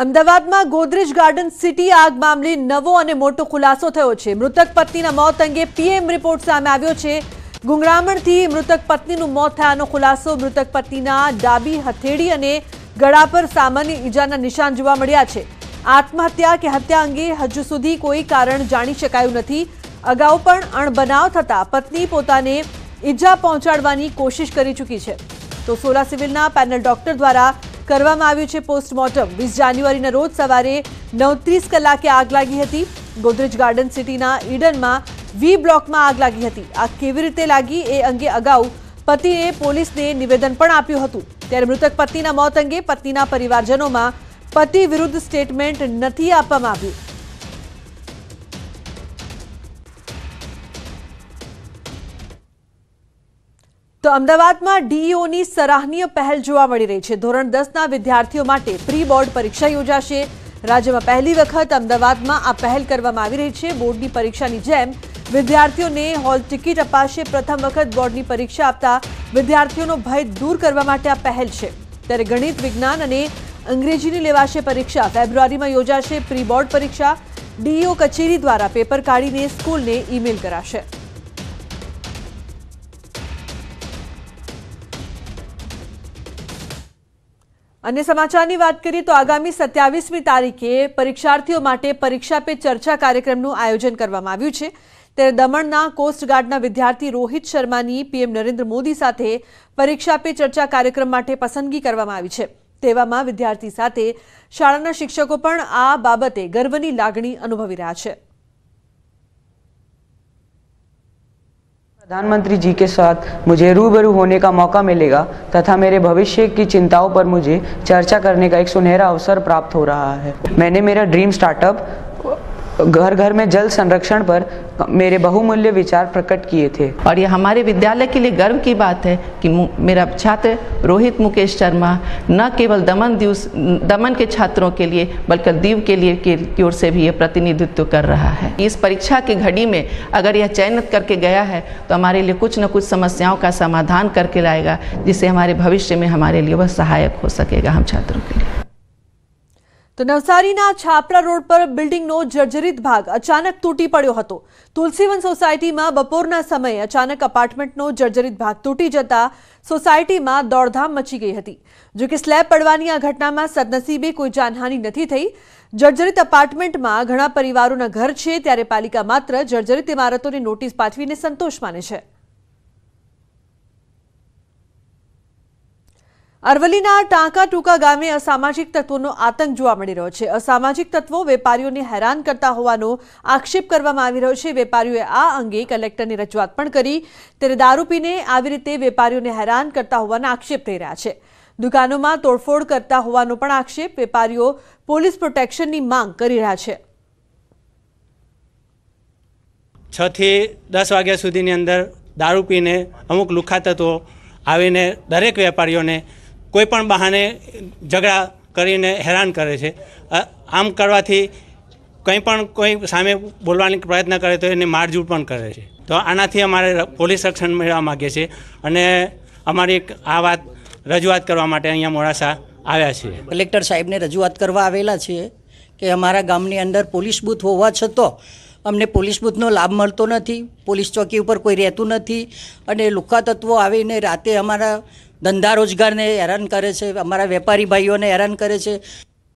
અમદાવાદમાં Godrej garden city આગ મામલે નવો અને મોટો ખુલાસો થયો છે મૃતક પત્નીના મોત અંગે પીએમ રિપોર્ટ સામે આવ્યો છે ગુંગળામણથી મૃતક પત્નીનું મોત થયાનો ખુલાસો મૃતક પત્નીના ડાબી હથેળી અને ગળા પર સામાન્ય ઈજાના નિશાન જોવા મળ્યા છે આત્મહત્યા કે હત્યા અંગે હજુ સુધી કોઈ કારણ જાણી શકાયું નથી અગાઉ પણ અણબનાવ થતાં પત્ની પોતાને ઈજા પહોંચાડવાની કોશિશ કરી ચૂકી છે તો સોલા સિવિલના પેનલ ડોક્ટર દ્વારા કરવામાં આવ્યું છે પોસ્ટમોર્ટમ 20 જાન્યુઆરીના રોજ સવારે 9:30 કલાકે આગ લાગી હતી ગોદ્રજ ગાર્ડન સિટીના ઈડનમાં વી બ્લોકમાં આગ લાગી હતી આ કેવી રીતે લાગી એ અંગે અગાઉ પતિએ પોલીસને નિવેદન પણ આપ્યું હતું ત્યાર મૃતક પત્નીના મોત અંગે પત્નીના પરિવારજનોમાં પતિ વિરુદ્ધ સ્ટેટમેન્ટ નથી આપવામાં આવ્યું તો અમદાવાદમાં DEO ની સરાહનીય પહેલ જોવા મળી રહી છે ધોરણ 10 ના વિદ્યાર્થીઓ માટે પ્રી બોર્ડ પરીક્ષા યોજાશે રાજ્યમાં પહેલી વખત અમદાવાદમાં આ પહેલ કરવામાં આવી રહી છે બોર્ડની પરીક્ષાની જેમ વિદ્યાર્થીઓને હોલ ટિકિટ અપાશે પ્રથમ વખત બોર્ડની પરીક્ષા આપતા વિદ્યાર્થીઓનો ભય દૂર કરવા માટે આ પહેલ છે ત્યારે ગણિત વિજ્ઞાન અને અંગ્રેજીની લેવાશે પરીક્ષા ફેબ્રુઆરીમાં યોજાશે પ્રી બોર્ડ પરીક્ષા DEO કચેરી દ્વારા પેપર કાઢીને સ્કૂલને ઈમેલ કરાશે અન્ય સમાચારની વાત કરીએ તો આગામી 27મી તારીખે પરીક્ષાર્થીઓ માટે પરીક્ષા પે ચર્ચા કાર્યક્રમનું આયોજન કરવામાં આવ્યું છે તે દમણના કોસ્ટ ガード ના વિદ્યાર્થી રોહિત શર્માની પીએમ નરેન્દ્ર મોદી સાથે પરીક્ષા પે ચર્ચા કાર્યક્રમ માટે પસંદગી કરવામાં આવી છે તેવામાં વિદ્યાર્થી સાથે શાળાના શિક્ષકો પણ આ બાબતે ગર્વની લાગણી અનુભવી રહ્યા છે प्रधानमंत्री जी के साथ मुझे रूबरू होने का मौका मिलेगा तथा मेरे भविष्य की चिंताओं पर मुझे चर्चा करने का एक सुनहरा अवसर प्राप्त हो रहा है मैंने मेरा ड्रीम स्टार्टअप घर घर में जल संरक्षण पर मेरे बहुमूल्य विचार प्रकट किए थे और यह हमारे विद्यालय के लिए गर्व की बात है कि मेरा छात्र रोहित मुकेश शर्मा न केवल दमन दिवस दमन के छात्रों के लिए बल्कि दीव के लिए की ओर से भी यह प्रतिनिधित्व कर रहा है इस परीक्षा की घड़ी में अगर यह चयनित करके गया है तो हमारे लिए कुछ न कुछ समस्याओं का समाधान करके लाएगा जिससे हमारे भविष्य में हमारे लिए वह सहायक हो सकेगा हम छात्रों के लिए તો નવસારીના છાપરા રોડ પર બિલ્ડિંગનો જર્જરિત ભાગ અચાનક તૂટી પડ્યો હતો તુલસીવન સોસાયટીમાં બપોરના સમયે અચાનક એપાર્ટમેન્ટનો જર્જરિત ભાગ તૂટી જતાં સોસાયટીમાં દોડધામ મચી ગઈ હતી જો કે સ્લેબ પડવાની આ ઘટનામાં સદનસીબે કોઈ જાનહાનિ નથી થઈ જર્જરિત એપાર્ટમેન્ટમાં ઘણા પરિવારોના ઘર છે ત્યારે પાલીકા માત્ર જર્જરિત ઇમારતોની નોટિસ પાઠવીને સંતોષ માને છે અરવલ્લીના ટાંકા ટૂંકા ગામે અસામાજિક તત્વોનો આતંક જોવા મળી રહ્યો છે અસામાજિક તત્વો વેપારીઓને હેરાન કરતા હોવાનો આક્ષેપ કરવામાં આવી રહ્યો છે વેપારીઓએ આ અંગે કલેક્ટરની રજૂઆત પણ કરી ત્યારે દારૂ પીને આવી રીતે વેપારીઓને હેરાન કરતા હોવાના આક્ષેપ થઈ રહ્યા છે દુકાનોમાં તોડફોડ કરતા હોવાનો પણ આક્ષેપ વેપારીઓ પોલીસ પ્રોટેક્શનની માંગ કરી રહ્યા છે છથી દસ વાગ્યા સુધીની અંદર દારૂ પીને અમુક લુખા તત્વો આવીને દરેક વેપારીઓને કોઈ પણ બહાને ઝઘડા કરીને હેરાન કરે છે આમ કરવાથી કંઈ પણ કોઈ સામે બોલવાની પ્રયત્ન કરે તો એને મારઝૂડ પણ કરે છે તો આનાથી અમારે પોલીસ રક્ષણ મેળવવા માગીએ છીએ અને અમારી આ વાત રજૂઆત કરવા માટે અહીંયા મોડાસા આવ્યા છીએ કલેક્ટર સાહેબને રજૂઆત કરવા આવેલા છીએ કે અમારા ગામની અંદર પોલીસ બૂથ હોવા છતાં અમને પોલીસ બૂથનો લાભ મળતો નથી પોલીસ ચોકી ઉપર કોઈ રહેતું નથી અને લુકા તત્વો આવીને રાતે અમારા ધંધા રોજગારને હેરાન કરે છે અમારા વેપારી ભાઈઓને હેરાન કરે છે